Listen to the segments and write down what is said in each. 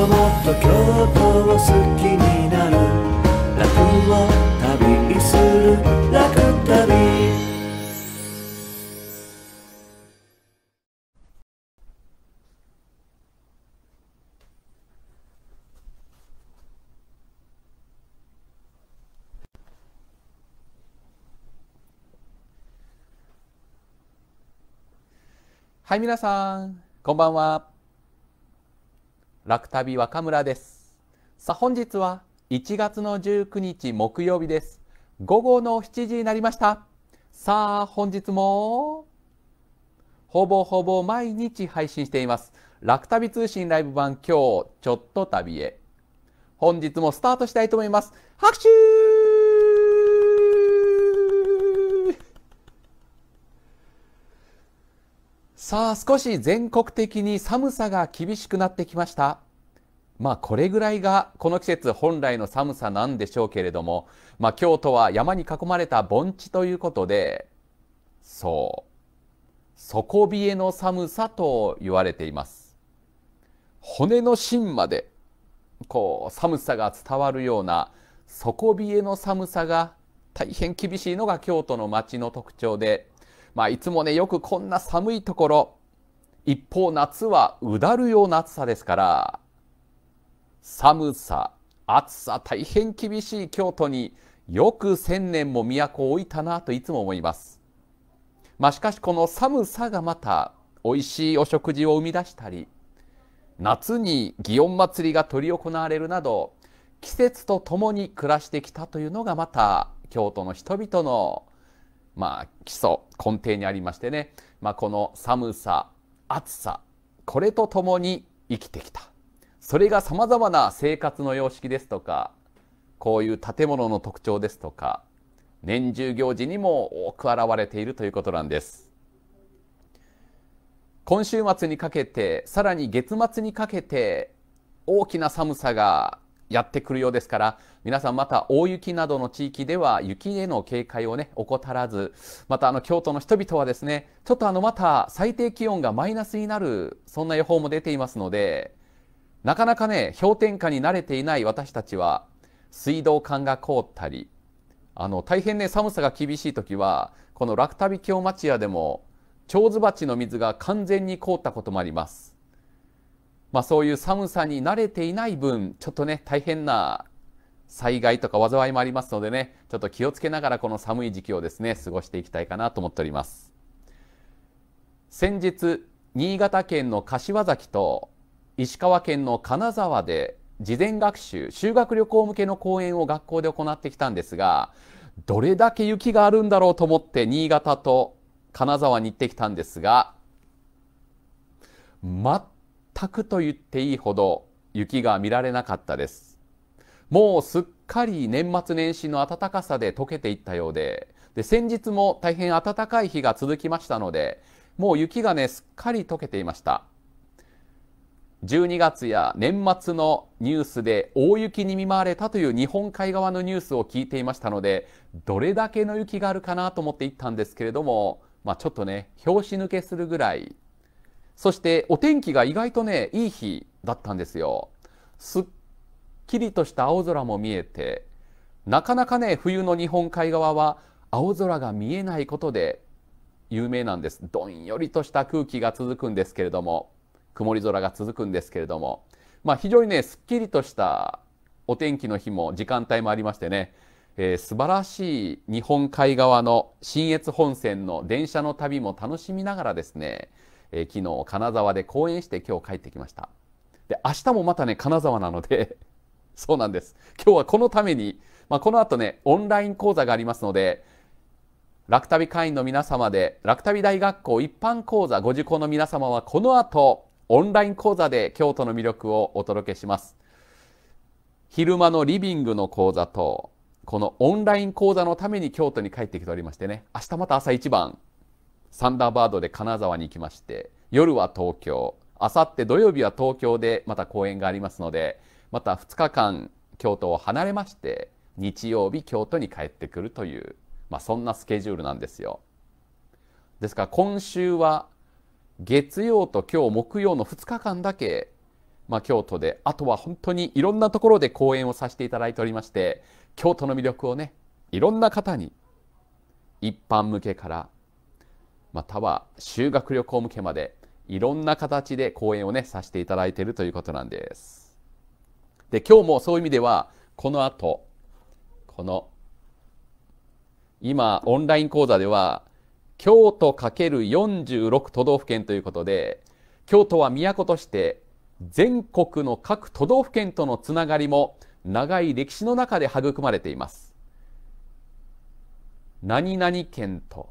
ともっと京都を好きになる楽を旅する楽旅はい皆さんこんばんは楽旅若村です。さあ本日は1月の19日木曜日です。午後の7時になりました。さあ本日もほぼほぼ毎日配信しています。楽旅通信ライブ版今日ちょっと旅へ。本日もスタートしたいと思います。拍手さあ少し全国的に寒さが厳しくなってきましたまあこれぐらいがこの季節本来の寒さなんでしょうけれども、まあ、京都は山に囲まれた盆地ということでそう底冷えの寒さと言われています骨の芯までこう寒さが伝わるような底冷えの寒さが大変厳しいのが京都の町の特徴でまあ、いつもね、よくこんな寒いところ、一方夏はうだるような暑さですから、寒さ、暑さ、大変厳しい京都によく千年も都を置いたなといつも思います。まあ、しかしこの寒さがまた美味しいお食事を生み出したり、夏に祇園祭りが執り行われるなど、季節とともに暮らしてきたというのがまた京都の人々のまあ、基礎根底にありましてね、まあ、この寒さ暑さこれとともに生きてきたそれがさまざまな生活の様式ですとかこういう建物の特徴ですとか年中行事にも多く現れているということなんです今週末にかけてさらに月末にかけて大きな寒さがやってくるようですから皆さんまた大雪などの地域では雪への警戒をね怠らずまたあの京都の人々はですねちょっとあのまた最低気温がマイナスになるそんな予報も出ていますのでなかなかね氷点下に慣れていない私たちは水道管が凍ったりあの大変ね寒さが厳しい時はこの楽旅京町屋でも蝶津鉢の水が完全に凍ったこともあります。まあ、そういう寒さに慣れていない分、ちょっとね、大変な災害とか災いもありますのでね、ちょっと気をつけながらこの寒い時期をですね、過ごしていきたいかなと思っております。先日、新潟県の柏崎と石川県の金沢で事前学習、修学旅行向けの講演を学校で行ってきたんですが、どれだけ雪があるんだろうと思って新潟と金沢に行ってきたんですが、全全くと言っていいほど雪が見られなかったですもうすっかり年末年始の暖かさで溶けていったようでで先日も大変暖かい日が続きましたのでもう雪がねすっかり溶けていました12月や年末のニュースで大雪に見舞われたという日本海側のニュースを聞いていましたのでどれだけの雪があるかなと思って行ったんですけれども、まあ、ちょっとね拍子抜けするぐらいそしてお天気が意外とね、いい日だったんですよ。すっきりとした青空も見えて、なかなかね、冬の日本海側は青空が見えないことで有名なんです。どんよりとした空気が続くんですけれども、曇り空が続くんですけれども、まあ、非常にね、すっきりとしたお天気の日も時間帯もありましてね、えー、素晴らしい日本海側の信越本線の電車の旅も楽しみながらですね、えー、昨日金沢で講演して今日帰ってきました。で、明日もまたね、金沢なので そうなんです。今日はこのために、まあ、この後ね、オンライン講座がありますので、楽旅会員の皆様で、楽旅大学校一般講座ご受講の皆様は、この後、オンライン講座で京都の魅力をお届けします。昼間のリビングの講座と、このオンライン講座のために京都に帰ってきておりましてね、明日また朝一番サンダーバードで金沢に行きまして夜は東京あさって土曜日は東京でまた公演がありますのでまた2日間京都を離れまして日曜日京都に帰ってくるという、まあ、そんなスケジュールなんですよ。ですから今週は月曜と今日木曜の2日間だけ、まあ、京都であとは本当にいろんなところで公演をさせていただいておりまして京都の魅力をねいろんな方に一般向けからまたは修学旅行向けまでいろんな形で講演をねさせていただいているということなんです。で今日もそういう意味ではこの後この今オンライン講座では京都 ×46 都道府県ということで京都は都として全国の各都道府県とのつながりも長い歴史の中で育まれています。何々県と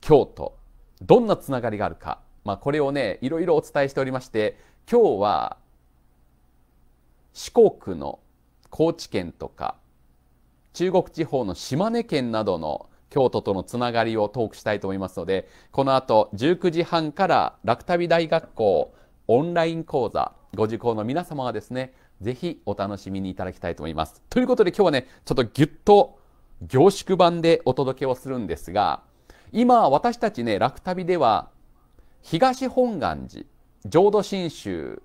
京都どんなつながりがあるか、まあ、これをねいろいろお伝えしておりまして今日は四国の高知県とか中国地方の島根県などの京都とのつながりをトークしたいと思いますのでこの後19時半から楽旅大学校オンライン講座ご受講の皆様はですねぜひお楽しみにいただきたいと思います。ということで今日はねちょっとぎゅっと凝縮版でお届けをするんですが今私たちね楽旅では東本願寺浄土真宗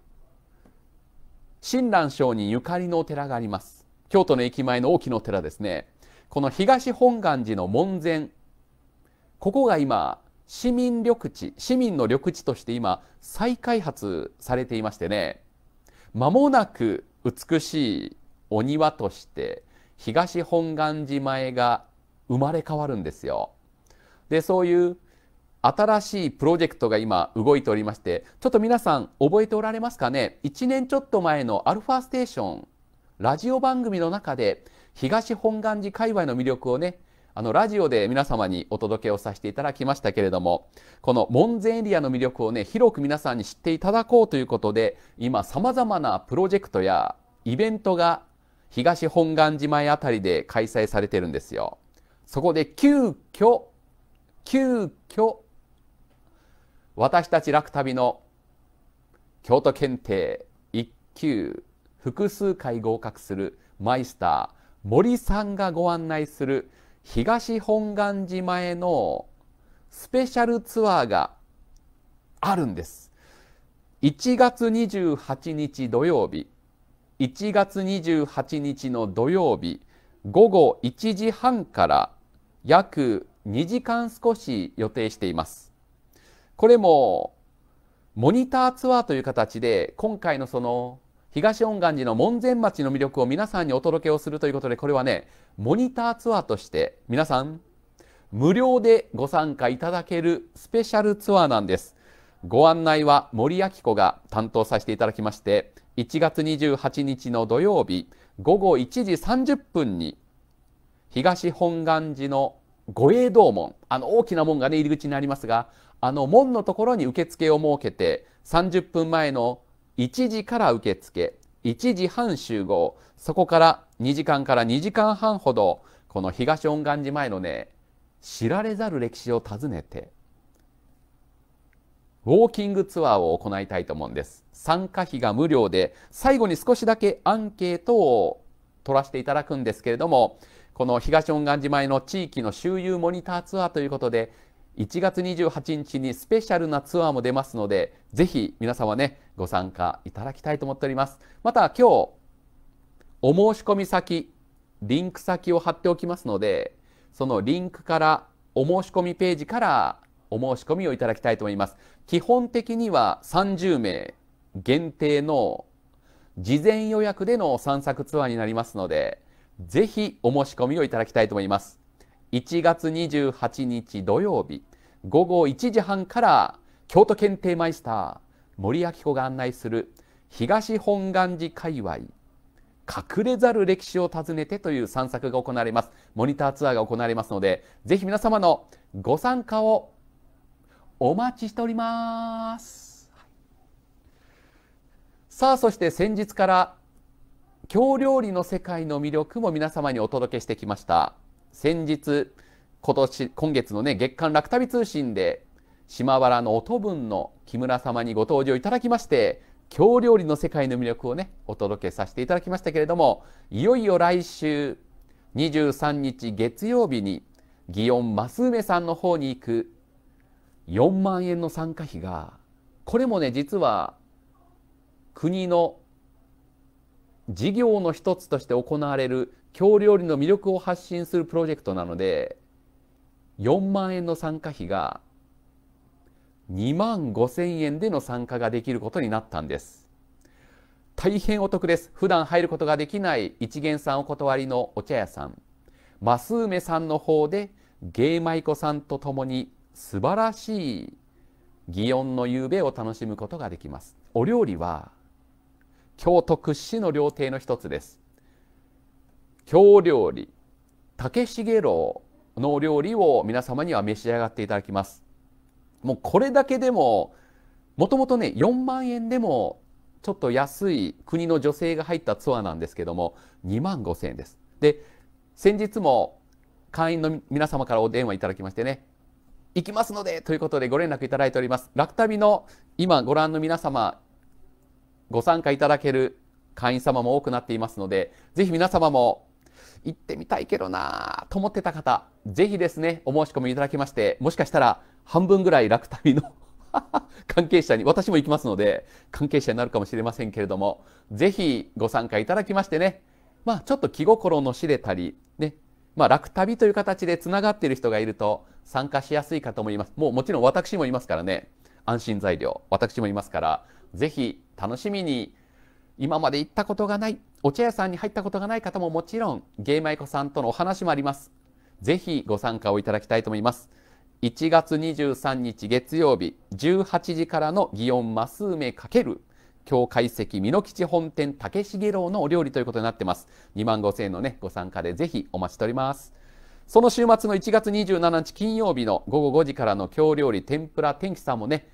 親鸞聖人ゆかりのお寺があります京都の駅前の大きなお寺ですねこの東本願寺の門前ここが今市民緑地市民の緑地として今再開発されていましてねまもなく美しいお庭として東本願寺前が生まれ変わるんですよ。でそういう新しいプロジェクトが今動いておりましてちょっと皆さん覚えておられますかね1年ちょっと前の「アルファステーション」ラジオ番組の中で東本願寺界隈の魅力をねあのラジオで皆様にお届けをさせていただきましたけれどもこの門前エリアの魅力をね広く皆さんに知っていただこうということで今さまざまなプロジェクトやイベントが東本願寺前あたりで開催されてるんですよ。そこで急遽急遽私たち楽旅の京都検定1級複数回合格するマイスター森さんがご案内する東本願寺前のスペシャルツアーがあるんです。1月28日土曜日、1月28日の土曜日、午後1時半から約2時間少し予定しています。これもモニターツアーという形で今回のその東恩願寺の門前町の魅力を皆さんにお届けをするということでこれはねモニターツアーとして皆さん無料でご参加いただけるスペシャルツアーなんです。ご案内は森明子が担当させていただきまして1月28日の土曜日午後1時30分に東本願寺の護衛道門あの大きな門がね入り口にありますがあの門のところに受付を設けて30分前の1時から受付1時半集合そこから2時間から2時間半ほどこの東恩願寺前のね知られざる歴史を訪ねてウォーキングツアーを行いたいと思うんです参加費が無料で最後に少しだけアンケートを取らせていただくんですけれどもこの東恩願寺前の地域の周遊モニターツアーということで、1月28日にスペシャルなツアーも出ますので、ぜひ皆様ね、ご参加いただきたいと思っております。また今日、お申し込み先、リンク先を貼っておきますので、そのリンクから、お申し込みページからお申し込みをいただきたいと思います。基本的には30名限定の事前予約での散策ツアーになりますので、ぜひお申し込みをいただきたいと思います。1月28日土曜日午後1時半から京都検定マイスター森明子が案内する東本願寺界隈隠れざる歴史を訪ねてという散策が行われます。モニターツアーが行われますので、ぜひ皆様のご参加をお待ちしております。さあ、そして先日から京料理の世界の魅力も皆様にお届けしてきました先日今年今月のね月刊楽旅通信で島原の音分の木村様にご登場いただきまして京料理の世界の魅力をねお届けさせていただきましたけれどもいよいよ来週23日月曜日に祇園増梅さんの方に行く4万円の参加費がこれもね実は国の事業の一つとして行われる京料理の魅力を発信するプロジェクトなので4万円の参加費が2万5千円での参加ができることになったんです大変お得です普段入ることができない一元さんお断りのお茶屋さん増梅さんの方で芸舞妓さんと共に素晴らしい祇園の夕べを楽しむことができますお料理は京都屈指の料亭の一つです京料理竹重楼の料理を皆様には召し上がっていただきますもうこれだけでももともとね4万円でもちょっと安い国の女性が入ったツアーなんですけども2万5,000円ですで先日も会員の皆様からお電話いただきましてね行きますのでということでご連絡いただいております楽旅の今ご覧の皆様ご参加いただける会員様も多くなっていますので、ぜひ皆様も行ってみたいけどなぁと思ってた方、ぜひですね、お申し込みいただきまして、もしかしたら半分ぐらい楽旅の 関係者に、私も行きますので、関係者になるかもしれませんけれども、ぜひご参加いただきましてね、まあちょっと気心の知れたり、ね、まあ楽旅という形で繋がっている人がいると参加しやすいかと思います。もうもちろん私もいますからね、安心材料、私もいますから、ぜひ楽しみに今まで行ったことがないお茶屋さんに入ったことがない方ももちろんゲマイコさんとのお話もありますぜひご参加をいただきたいと思います1月23日月曜日18時からの祇園マス梅る教会席美濃吉本店竹重楼のお料理ということになってます2万5000円のねご参加でぜひお待ちしておりますその週末の1月27日金曜日の午後5時からの京料理天ぷら天気さんもね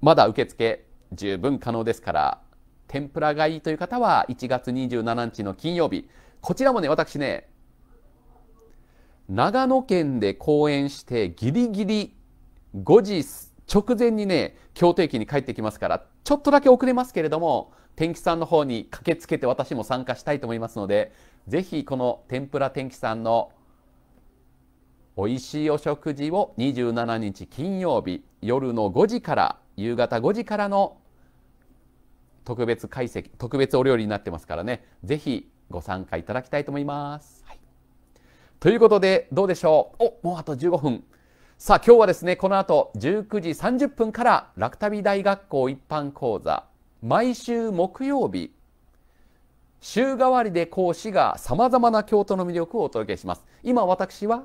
まだ受付十分可能ですから天ぷらがいいという方は1月27日の金曜日こちらもね私ね長野県で講演してギリギリ5時直前にね京都駅に帰ってきますからちょっとだけ遅れますけれども天気さんの方に駆けつけて私も参加したいと思いますのでぜひこの天ぷら天気さんの美味しいお食事を27日金曜日夜の5時から夕方5時からの特別解析特別お料理になってますからねぜひご参加いただきたいと思います。はい、ということでどうでしょうおもうあと15分。さあ今日はですねこの後19時30分から楽旅大学校一般講座毎週木曜日週替わりで講師がさまざまな京都の魅力をお届けします。今私は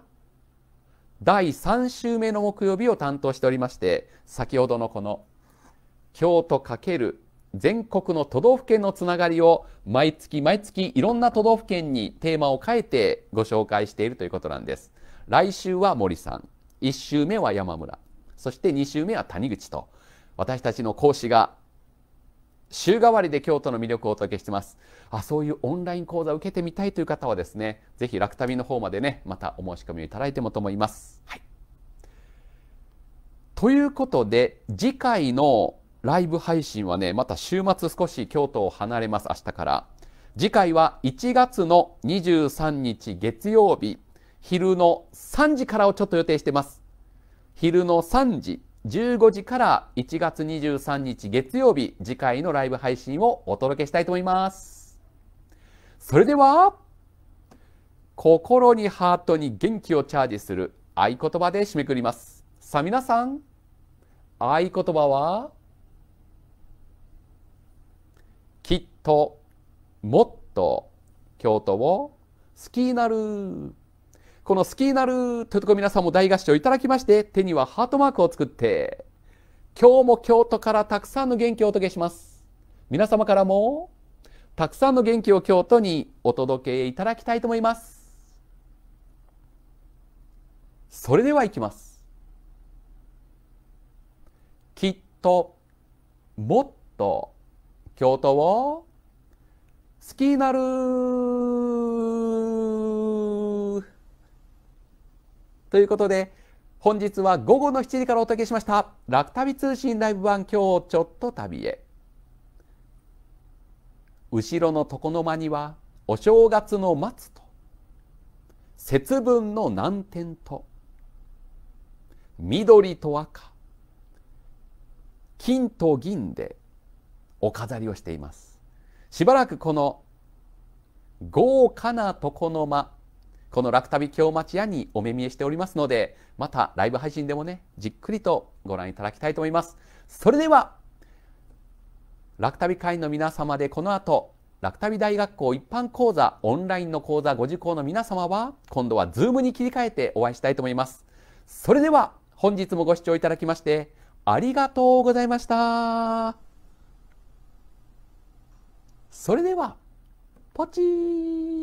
第3週目の木曜日を担当しておりまして先ほどのこの京都かける全国の都道府県のつながりを毎月毎月いろんな都道府県にテーマを変えてご紹介しているということなんです。来週は森さん、1週目は山村、そして2週目は谷口と私たちの講師が週替わりで京都の魅力をお届けしてます。あ、そういうオンライン講座を受けてみたいという方はですね、ぜひ楽旅の方までね、またお申し込みをいただいてもと思います。はい。ということで、次回のライブ配信はね、また週末少し京都を離れます、明日から。次回は1月の23日月曜日、昼の3時からをちょっと予定してます。昼の3時、15時から1月23日月曜日、次回のライブ配信をお届けしたいと思います。それでは、心にハートに元気をチャージする合言葉で締めくくります。さあ皆さん、合言葉はともっと京都を好きになるこの好きになるというとこ皆さんも大合唱いただきまして手にはハートマークを作って今日も京都からたくさんの元気をお届けします皆様からもたくさんの元気を京都にお届けいただきたいと思いますそれではいきますきっともっと京都を好きになるということで、本日は午後の7時からお届けしました、楽旅通信ライブ版今日ちょっと旅へ。後ろの床の間には、お正月の松と、節分の南天と、緑と赤、金と銀でお飾りをしています。しばらくこの豪華な床の間この楽旅京町屋にお目見えしておりますのでまたライブ配信でもねじっくりとご覧いただきたいと思いますそれでは楽旅会員の皆様でこの後楽旅大学校一般講座オンラインの講座ご受講の皆様は今度はズームに切り替えてお会いしたいと思いますそれでは本日もご視聴いただきましてありがとうございました。それでは、ポチー